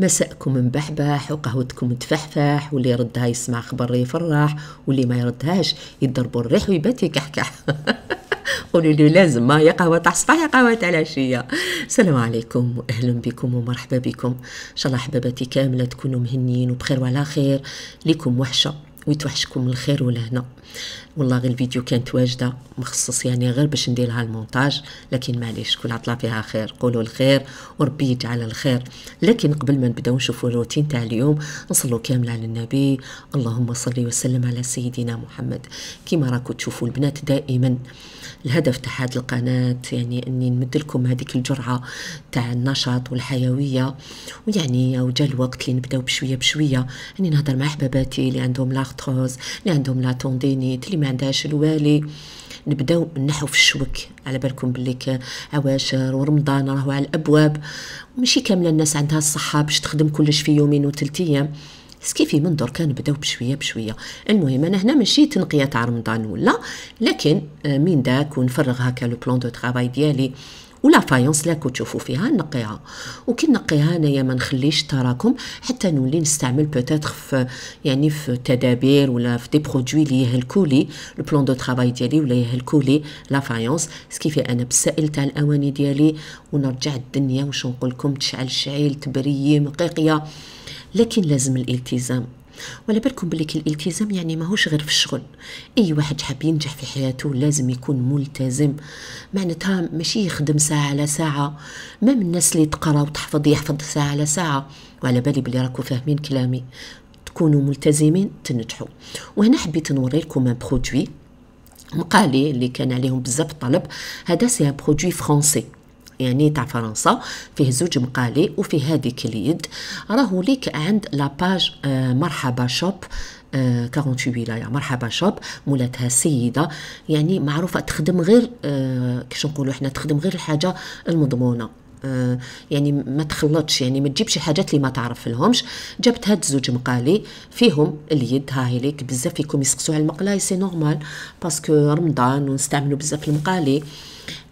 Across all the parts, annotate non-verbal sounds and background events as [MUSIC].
مساءكم مبحبح وقهوتكم تفحفح واللي يردها يسمع خبر يفرح واللي ما يردهاش يضربوا الريح ويبات يكحكح [LAUGHS] قولوا لي لازم ما يقهوة قهوة تاع الصباح يا قهوة تاع العشية السلام عليكم وأهلا بكم ومرحبا بكم إن شاء الله حباباتي كاملة تكونوا مهنيين وبخير وعلى خير لكم وحشة ويتوحشكم الخير ولهنا والله غير الفيديو كانت واجده مخصص يعني غير باش نديرها المونتاج لكن معليش كل عطله فيها خير قولوا الخير وربي يجعل الخير لكن قبل ما نبداو نشوفوا الروتين تاع اليوم نصلوا كامل على النبي اللهم صل وسلم على سيدنا محمد كما راكو تشوفوا البنات دائما الهدف تاع هاد القناه يعني اني نمد لكم هذيك الجرعه تاع النشاط والحيويه ويعني وجا الوقت اللي نبداو بشويه بشويه اني يعني نهضر مع احباباتي اللي عندهم لاخت الارتروز اللي عندهم لا توندينيت اللي ما عندهاش الوالي نبداو نحو في الشوك على بالكم بليك عواشر ورمضان راهو على الابواب ماشي كامله الناس عندها الصحه باش تخدم كلش في يومين وثلاث ايام سكيفي من دركا نبداو بشويه بشويه المهم انا هنا ماشي تنقيه تاع رمضان ولا لكن آه، من داك ونفرغ هكا لو بلون دو ترافاي ديالي ولا فايونس لا كتشوفوا فيها نقيها وكي نقيها انايا ما نخليش التراكم حتى نولي نستعمل بوتيتغ في يعني في تدابير ولا في دي برودوي لي يهلكوا لي لو بلون دو ترافاي ديالي ولا يهلكوا لي لا فايونس سكيفي انا بالسائل تاع الاواني ديالي ونرجع الدنيا واش نقول لكم تشعل شعيل تبريم مقيقيه لكن لازم الالتزام ولا بالكم بلي الالتزام يعني ماهوش غير في الشغل اي واحد حاب ينجح في حياته لازم يكون ملتزم معناتها ماشي يخدم ساعه على ساعه ما من الناس اللي تقرا وتحفظ يحفظ ساعه على ساعه وعلى بالي بلي راكم فاهمين كلامي تكونوا ملتزمين تنجحوا وهنا حبيت نوري لكم ان برودوي مقالي اللي كان عليهم بزاف طلب هذا سي ان برودوي فرونسي يعني تاع فرنسا فيه زوج مقالي وفي هذيك اليد راهو ليك عند لاباج آه، مرحبا شوب 48 آه، ولايه مرحبا شوب مولاتها سيده يعني معروفه تخدم غير آه، كيش نقولوا احنا تخدم غير الحاجه المضمونه يعني ما تخلطش يعني ما تجيبش حاجات اللي ما تعرف لهمش جبت هاد زوج مقالي فيهم اليد هاهي ليك بزاف فيكم يسقسوا على المقلاي سي نورمال باسكو رمضان ونستعملوا بزاف المقالي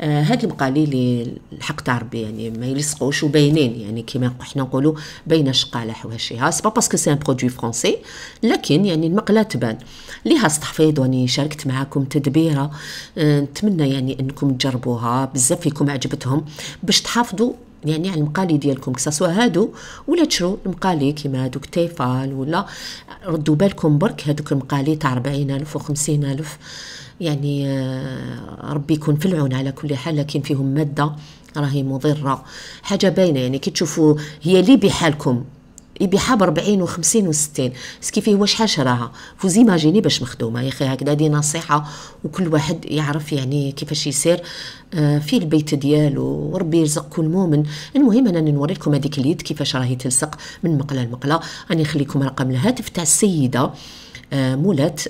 هاد آه، البقالي اللي الحق تاع ربي يعني ما يلصقوش وباينين يعني كيما حنا نقولوا باينه شقاله حواشيها سي با باسكو سي ان برودوي فرونسي لكن يعني المقله تبان ليها استحفيض واني شاركت معاكم تدبيره آه، نتمنى يعني انكم تجربوها بزاف فيكم عجبتهم باش تحافظوا يعني على المقالي ديالكم كساسوا هادو ولا تشرو المقالي كيما هادوك تيفال ولا ردوا بالكم برك هادوك المقالي تاع 40000 و 50000 يعني آه، ربي يكون في العون على كل حال لكن فيهم ماده راهي مضره حاجه باينه يعني كي تشوفوا هي لي بحالكم يبيعها ب 40 و50 و60 سكي فيه واش حشرها فوز ايماجيني باش مخدومه يا اخي هكذا دي نصيحه وكل واحد يعرف يعني كيفاش يسير آه، في البيت ديالو وربي يرزق كل مؤمن المهم انا نوريكم هذيك اليد كيفاش راهي تلصق من مقله لمقله راني نخليكم رقم الهاتف تاع السيده آه، مولات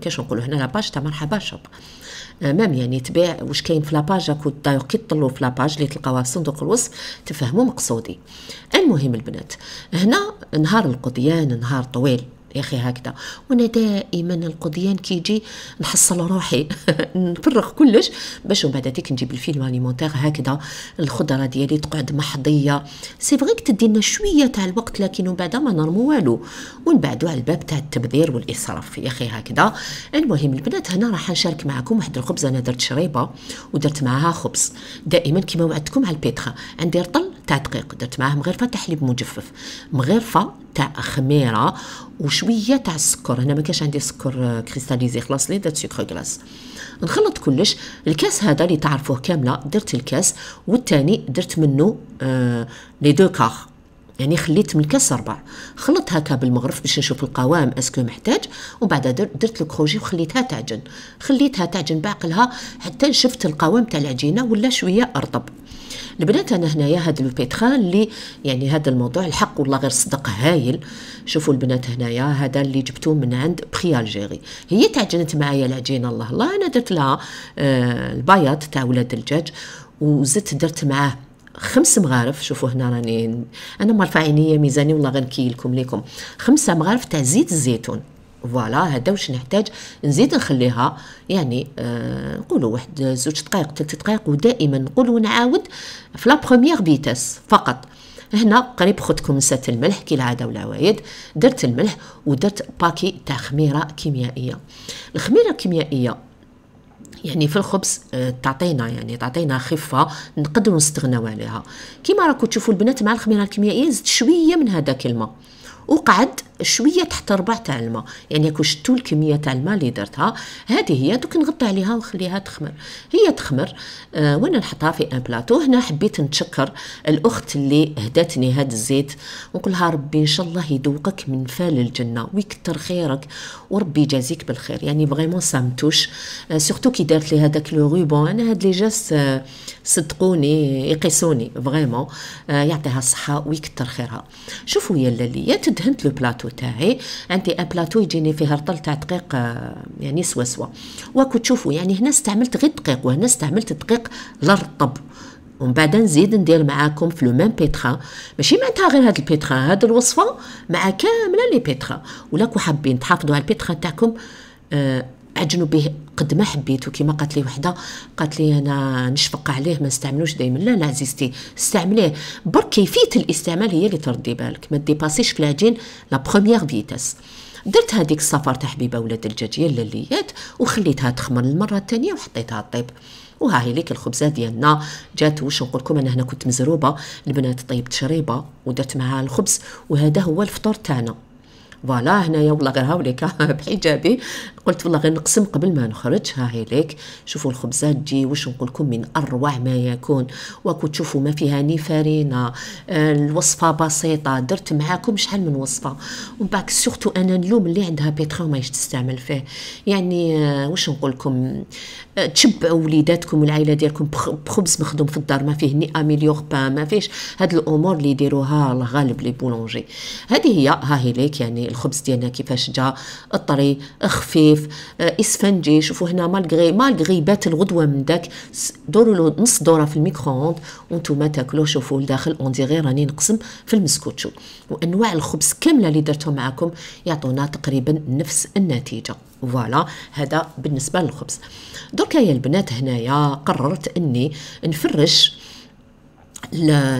كاش نقولوا هنا لاباج تاع مرحبا شوب آه، مام يعني تبيع واش كاين في لاباج راكو كي تطلوا في لاباج اللي تلقاوها في صندوق الوصف تفهموا مقصودي المهم البنات هنا نهار القضيان نهار طويل يا اخي هكذا وانا دائما القضيان كيجي نحصل روحي [LAUGHS] نفرغ كلش باش ومن بعد هذيك نجيب الفيلم اليمونتيغ هكذا الخضره ديالي تقعد محضيه سي فغي تدي لنا شويه تاع الوقت لكن ومن بعد ما نرمو والو ونبعدو على الباب تاع التبذير والاسراف يا اخي هكذا المهم البنات هنا راح نشارك معكم واحد الخبز انا درت شريبه ودرت معاها خبز دائما كما وعدتكم على البيتخا عندي رطل تاع دقيق درت معاه مغرفه تاع حليب مجفف مغرفه تاع خميره وشويه تاع السكر انا ما كاش عندي سكر كريستاليزي خلاص لي درت سكر كلاص نخلط كلش الكاس هذا اللي تعرفوه كامله درت الكاس والثاني درت منه آه لي دو كار يعني خليت من الكاس ربع خلطت هكا بالمغرف باش نشوف القوام اسكو محتاج وبعد درت الكروجي وخليتها تعجن خليتها تعجن بعقلها حتى شفت القوام تاع العجينه ولا شويه ارطب البنات انا هنايا هذا البيتخان اللي يعني هذا الموضوع الحق والله غير صدق هايل شوفوا البنات هنايا هذا اللي جبتوه من عند بخي الجيري هي تعجنت معايا العجينه الله الله انا درت لها آه البياض تاع ولاد الدجاج وزدت درت معاه خمس مغارف شوفوا هنا راني انا مرفع عينيا ميزاني والله غنكيل لكم ليكم خمسه مغارف تاع زيت الزيتون فوالا هذا واش نحتاج نزيد نخليها يعني آه نقولوا واحد زوج دقائق ثلاث دقائق ودائما نقول ونعاود في لا بروميير فيتاس فقط هنا قريب خدكم نسات الملح كي العاده والعوايد درت الملح ودرت باكي تاع خميره كيميائيه الخميره الكيميائيه يعني في الخبز آه، تعطينا يعني تعطينا خفه نقدروا نستغناو عليها كيما راكم تشوفوا البنات مع الخميره الكيميائيه زدت شويه من هذا الماء وقعد شويه تحت ربع تاع الماء يعني كوش شتو الكميه تاع الماء اللي درتها هذه هي دوك نغطي عليها ونخليها تخمر هي تخمر آه وانا نحطها في ان بلاطو هنا حبيت نتشكر الاخت اللي هداتني هذا الزيت ونقولها ربي ان شاء الله يذوقك من فال الجنه ويكثر خيرك وربي يجازيك بالخير يعني فريمون سامتوش آه سورتو كي دارت لي هذاك لو روبون انا هاد لي جاس آه صدقوني يقيسوني فريمون آه يعطيها الصحه ويكثر خيرها شوفوا يا لاليات دهنت لو بلاطو بلاتو تاعي عندي ان بلاتو يجيني فيه رطل تاع دقيق آه، يعني سوا سوا واكو تشوفوا يعني هنا استعملت غير دقيق وهنا استعملت دقيق للرطب ومن بعد نزيد ندير معاكم في لو ميم بيتخا ماشي معناتها غير هاد البيتخا هاد الوصفه مع كامله لي بيتخا ولا كو حابين تحافظوا على البيتخا تاعكم آه عجنوا به قد ما حبيتو كيما قالت لي وحده قالت لي انا نشفق عليه ما نستعملوش دائما لا لا عزيزتي استعمليه برك كيفيه الاستعمال هي اللي تردي بالك ما ديباسيش في العجين لا بروميير فيتاس درت هذيك السفر تاع حبيبه ولاد الدجاجيه الليات وخليتها تخمر المره الثانيه وحطيتها طيب وها هي ليك الخبزه ديالنا جات واش نقول لكم انا هنا كنت مزروبه البنات طيبت شريبه ودرت معها الخبز وهذا هو الفطور تاعنا فوالا هنايا والله غير هاوليك [LAUGHS] بحجابي قلت والله غير نقسم قبل ما نخرج ها هي ليك شوفوا الخبزه تجي واش نقول لكم من اروع ما يكون وكو تشوفوا ما فيها نيفارينا آه، الوصفه بسيطه درت معاكم شحال من وصفه ومن بعد سورتو انا اللوم اللي عندها بيترو ماهيش تستعمل فيه يعني آه، واش نقول لكم آه، تشبعوا وليداتكم والعائله ديالكم بخبز مخدوم في الدار ما فيه ني اميليور با ما فيهش هاد الامور اللي يديروها الغالب لي بولونجي هذه هي ها هي ليك يعني الخبز ديالنا كيفاش جا الطري خفيف آه، اسفنجي شوفوا هنا مالغري مالغري بات الغدوه من داك دوروا له نص دوره في الميكرووند وانتم تاكلوه شوفوا لداخل اون ديغي راني نقسم في المسكوتشو وانواع الخبز كامله اللي درتهم معكم يعطونا تقريبا نفس النتيجه فوالا هذا بالنسبه للخبز دركا يا البنات هنايا قررت اني نفرش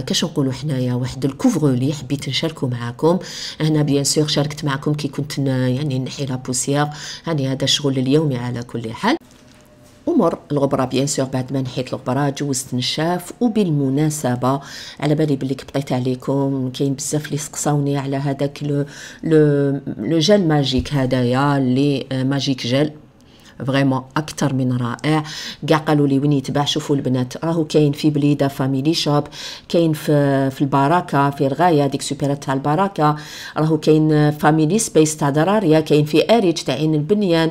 كاش نقولوا حنايا واحد الكوفغو اللي حبيت نشاركو معاكم هنا بيان سور شاركت معاكم كي كنت يعني نحي لا بوسيير يعني هذا الشغل اليومي على كل حال امور الغبره بيان سور بعد ما نحيت الغبره جوزت نشاف وبالمناسبه على بالي بلي كبطيت عليكم كاين بزاف اللي سقساوني على هذاك لو لو جيل ماجيك هدايا اللي ماجيك آه، جيل فريمون اكثر من رائع كاع قالوا لي وين يتباع شوفوا البنات راهو كاين في بليده فاميلي شوب كاين في في البراكه في الغايه ديك سوبيرات تاع البراكه راهو كاين فاميلي سبيس تاع دراريا كاين في اريج تاع عين البنيان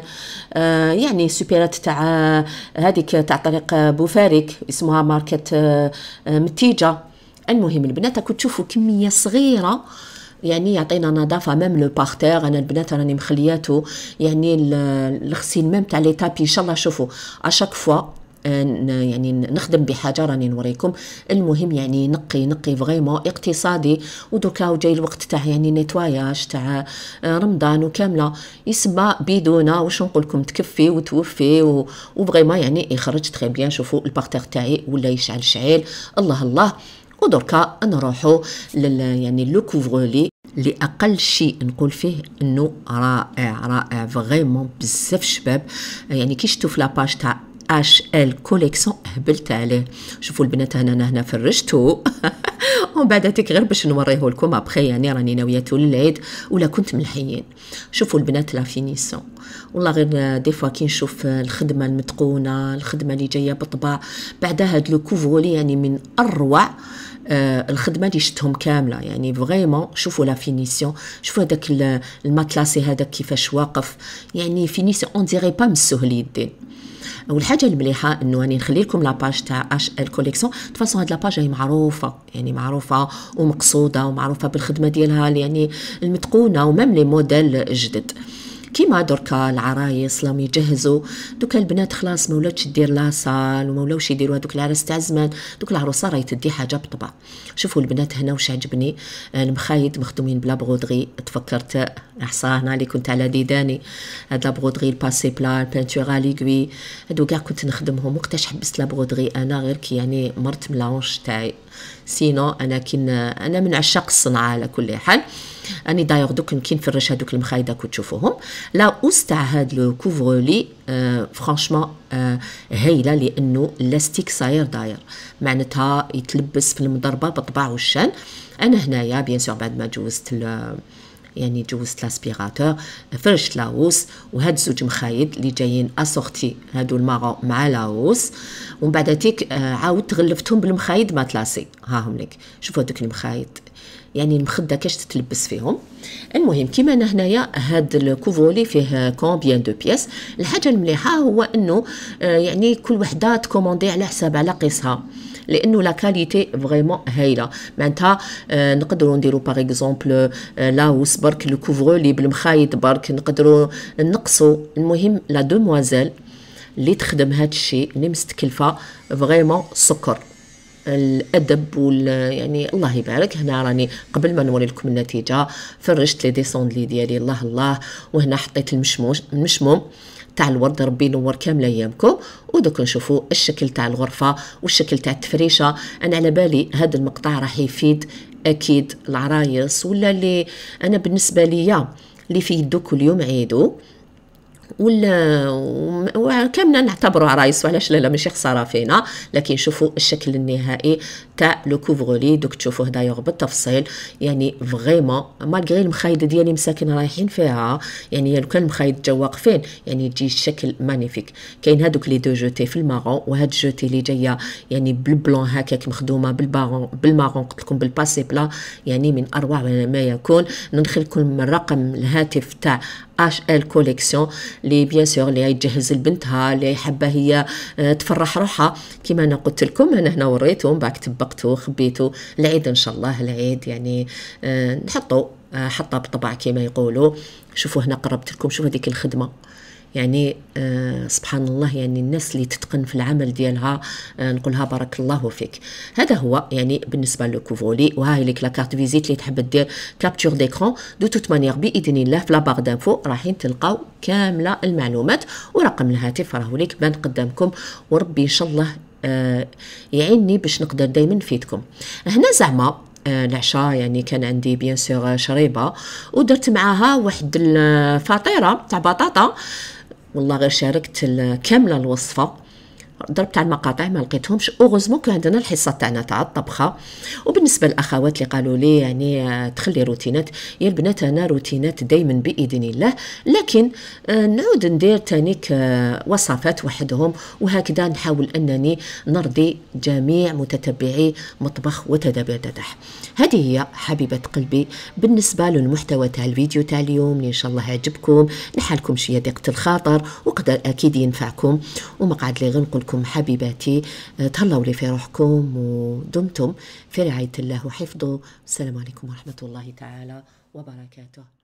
آه يعني سوبيرات تاع هذيك تاع طريق بوفارك اسمها ماركت آه متيجه المهم البنات كنت تشوفوا كميه صغيره يعني يعطينا نظافه ميم لو بارتير انا البنات راني مخلياتو يعني الغسيل ميم تاع لي تابي ان شاء الله شوفوا اشاك فوا يعني نخدم بحاجه راني نوريكم المهم يعني نقي نقي فريمون اقتصادي ودوكا وجاي الوقت تاع يعني نيتواياج تاع آه، رمضان وكامله يسمى بيدونا واش نقول لكم تكفي وتوفي وفريمون يعني يخرج تري بيان شوفوا البارتير تاعي ولا يشعل شعيل الله الله ودركا لل يعني لو كوفغولي اللي اقل شيء نقول فيه انه رائع رائع فريمون بزاف شباب يعني كي شفتو في لاباج تاع اش ال كوليكسيون هبلت عليه شوفوا البنات هنا انا هنا فرشتو [LAUGHS] ومن بعد هذيك غير باش نوريه لكم ابخي يعني راني ناويه للعيد ولا كنت ملحيين شوفوا البنات لا فينيسون والله غير دي آه، فوا كي نشوف آه، الخدمه المتقونه الخدمه اللي جايه بطبع بعد هاد لو كوفولي يعني من اروع آه، الخدمه اللي شفتهم كامله يعني فريمون شوفوا لا فينيسيون شوفوا هذاك الماتلاسي هذاك كيفاش واقف يعني فينيسيون اون ديغي با مسوه اليدين والحاجه المليحه انه راني نخلي لكم لاباج تاع اش ال كوليكسيون تفاصون هاد لاباج هي معروفه يعني معروفه ومقصوده ومعروفه بالخدمه ديالها يعني المتقونه ومام لي موديل جدد كيما دركا العرايس راهم يجهزوا دوكا البنات خلاص ما ولاتش دير صال وما ولاوش يديروا هذوك العرس تاع زمان دوك العروسه راهي تدي حاجه بطبع شوفوا البنات هنا واش عجبني آه، المخايط مخدومين بلا بغودغي تفكرت هنا اللي كنت على ديداني هاد لا بغودغي الباسي بلا البانتور ليغوي هادو كاع كنت نخدمهم وقتاش حبست لا بغودغي انا غير كي يعني مرت ملاونش تاعي سينو انا كن انا من عشاق الصنعه على كل حال اني دايوغ دوك كي نفرش هذوك المخايده كنت تشوفوهم لا وسع هاد لو كوفرولي آه فرانشمون آه، هايله لانه لاستيك صاير داير معناتها يتلبس في المضربه بطبع وشان انا هنايا بيان سور بعد ما جوزت يعني جوزت لاسبيغاتور فرشت لاوس وهاد زوج مخايد اللي جايين اسورتي هادو الماغو مع لاوس ومن بعد تيك آه، عاودت غلفتهم بالمخايد ماتلاسي ها هاهم لك شوفوا هادوك المخايد يعني المخده كاش تتلبس فيهم المهم كيما انا هنايا هاد الكوفولي فيه كومبيان دو بياس الحاجه المليحه هو انه آه، يعني كل وحده تكوموندي على حساب على قيسها لانه لا كاليتي فريمون هايله معناتها آه نقدروا نديروا باغ اكزومبل آه، لاوس برك لو كوفرو لي بالمخايط برك نقدروا نقصوا المهم لا دوموازيل اللي تخدم هاد الشيء اللي مستكلفه فريمون سكر الادب وال يعني الله يبارك هنا راني قبل ما نوري لكم النتيجه فرشت لي ديسوندلي ديالي الله الله وهنا حطيت المشموش المشموم تاع الورد ربي ينور كامل ايامكم ودوك نشوفوا الشكل تاع الغرفه والشكل تاع التفريشه انا على بالي هذا المقطع راح يفيد اكيد العرايس ولا اللي انا بالنسبه ليا اللي في يدو كل يوم عيدو ولا وكاملة نعتبروا عرايس وعلاش لا لا ماشي خساره فينا لكن شوفوا الشكل النهائي تاع لو كوفغولي دوك تشوفوا دايوغ بالتفصيل يعني فريمون مالغري المخايده ديالي مساكن رايحين فيها يعني لو كان المخايد جا واقفين يعني تجي الشكل مانيفيك كاين هادوك لي دو جوتي في المارون وهاد الجوتي اللي جايه يعني بالبلون هكاك مخدومه بالبارون بالمارون قلت لكم بالباسي بلا يعني من اروع ما يكون ندخل لكم الرقم الهاتف تاع اش ال كوليكسيون اللي بيان سور اللي يجهز لبنتها اللي حابه هي آه، تفرح روحها كما انا قلت لكم انا هنا وريته ومن بعد طبقته وخبيته العيد ان شاء الله العيد يعني آه، نحطه آه، حطه بطبع كما يقولوا شوفوا هنا قربت لكم شوفوا هذيك الخدمه يعني آه سبحان الله يعني الناس اللي تتقن في العمل ديالها آه نقولها بارك الله فيك هذا هو يعني بالنسبه لكوفولي وها هي لك لاكارت فيزيت اللي تحب دير كابتشور ديكرون دو توت مانيير باذن الله في لاباغ دانفو راحين تلقاو كامله المعلومات ورقم الهاتف راهو ليك بان قدامكم وربي ان شاء الله آه يعيني باش نقدر دائما نفيدكم هنا زعما آه، العشاء يعني كان عندي بيان سور شريبه ودرت معاها واحد الفطيره تاع بطاطا والله غير شاركت كامله الوصفه ضربت على المقاطع ما لقيتهمش اوغوزمون كو عندنا الحصه تاعنا تاع الطبخه وبالنسبه للاخوات اللي قالوا لي يعني آه، تخلي روتينات يا البنات انا روتينات دائما باذن الله لكن آه، نعود ندير تانيك وصفات وحدهم وهكذا نحاول انني نرضي جميع متتبعي مطبخ وتدابير ددح هذه هي حبيبه قلبي بالنسبه للمحتوى تاع الفيديو تاع اليوم ان شاء الله عجبكم نحالكم شويه ضيقه الخاطر وقدر اكيد ينفعكم ومقعد لي نقول لكم حبيباتي تهلاو آه، لي في روحكم ودمتم في رعاية الله وحفظه السلام عليكم ورحمة الله تعالى وبركاته